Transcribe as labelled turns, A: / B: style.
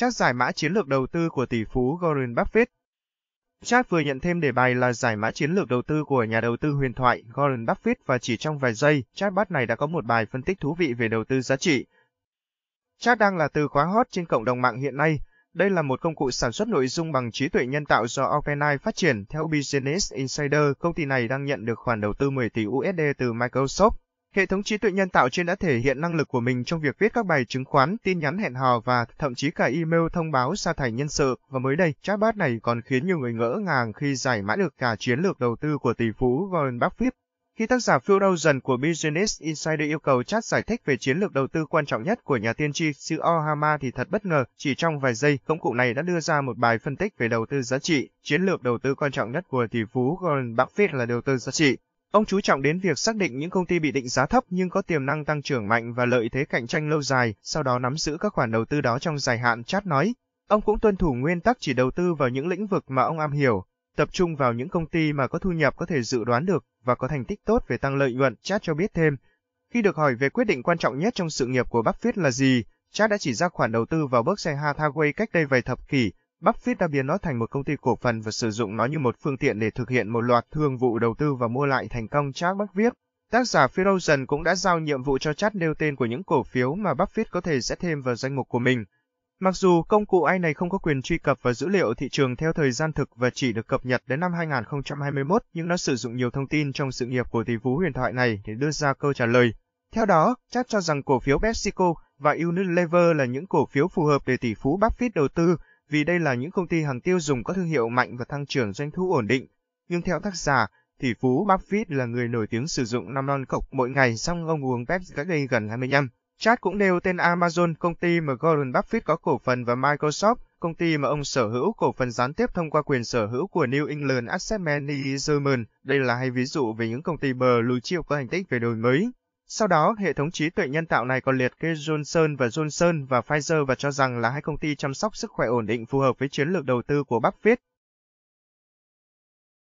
A: Chat giải mã chiến lược đầu tư của tỷ phú Warren Buffett. Chat vừa nhận thêm đề bài là giải mã chiến lược đầu tư của nhà đầu tư huyền thoại Warren Buffett và chỉ trong vài giây, chatbot này đã có một bài phân tích thú vị về đầu tư giá trị. Chat đang là từ khóa hot trên cộng đồng mạng hiện nay. Đây là một công cụ sản xuất nội dung bằng trí tuệ nhân tạo do OpenAI phát triển. Theo Business Insider, công ty này đang nhận được khoản đầu tư 10 tỷ USD từ Microsoft Hệ thống trí tuệ nhân tạo trên đã thể hiện năng lực của mình trong việc viết các bài chứng khoán, tin nhắn hẹn hò và thậm chí cả email thông báo sa thải nhân sự. Và mới đây, chatbot này còn khiến nhiều người ngỡ ngàng khi giải mã được cả chiến lược đầu tư của tỷ phú Warren Buffett. Khi tác giả Phil Rosen của Business Insider yêu cầu chat giải thích về chiến lược đầu tư quan trọng nhất của nhà tiên tri Sue Ohama thì thật bất ngờ, chỉ trong vài giây, công cụ này đã đưa ra một bài phân tích về đầu tư giá trị. Chiến lược đầu tư quan trọng nhất của tỷ phú Warren Buffett là đầu tư giá trị. Ông chú trọng đến việc xác định những công ty bị định giá thấp nhưng có tiềm năng tăng trưởng mạnh và lợi thế cạnh tranh lâu dài, sau đó nắm giữ các khoản đầu tư đó trong dài hạn, Chat nói. Ông cũng tuân thủ nguyên tắc chỉ đầu tư vào những lĩnh vực mà ông am hiểu, tập trung vào những công ty mà có thu nhập có thể dự đoán được và có thành tích tốt về tăng lợi nhuận, Chat cho biết thêm. Khi được hỏi về quyết định quan trọng nhất trong sự nghiệp của Buffett là gì, Chat đã chỉ ra khoản đầu tư vào Berkshire Hathaway cách đây vài thập kỷ, Bắc Fit đã biến nó thành một công ty cổ phần và sử dụng nó như một phương tiện để thực hiện một loạt thương vụ đầu tư và mua lại thành công Charles Bắc Tác giả Frozen cũng đã giao nhiệm vụ cho chat nêu tên của những cổ phiếu mà Buffett có thể sẽ thêm vào danh mục của mình. Mặc dù công cụ AI này không có quyền truy cập vào dữ liệu thị trường theo thời gian thực và chỉ được cập nhật đến năm 2021, nhưng nó sử dụng nhiều thông tin trong sự nghiệp của tỷ phú huyền thoại này để đưa ra câu trả lời. Theo đó, chat cho rằng cổ phiếu PepsiCo và Unilever là những cổ phiếu phù hợp để tỷ phú Buffett đầu tư vì đây là những công ty hàng tiêu dùng có thương hiệu mạnh và tăng trưởng doanh thu ổn định. Nhưng theo tác giả, tỷ phú Buffett là người nổi tiếng sử dụng 5 lon cộc mỗi ngày xong ông uống Pepsi cách đây gần 20 năm. Chat cũng nêu tên Amazon, công ty mà Warren Buffett có cổ phần và Microsoft, công ty mà ông sở hữu cổ phần gián tiếp thông qua quyền sở hữu của New England Asset Management. Đây là hai ví dụ về những công ty bờ lùi chip có thành tích về đổi mới. Sau đó, hệ thống trí tuệ nhân tạo này còn liệt kê Johnson và Johnson và Pfizer và cho rằng là hai công ty chăm sóc sức khỏe ổn định phù hợp với chiến lược đầu tư của Buffett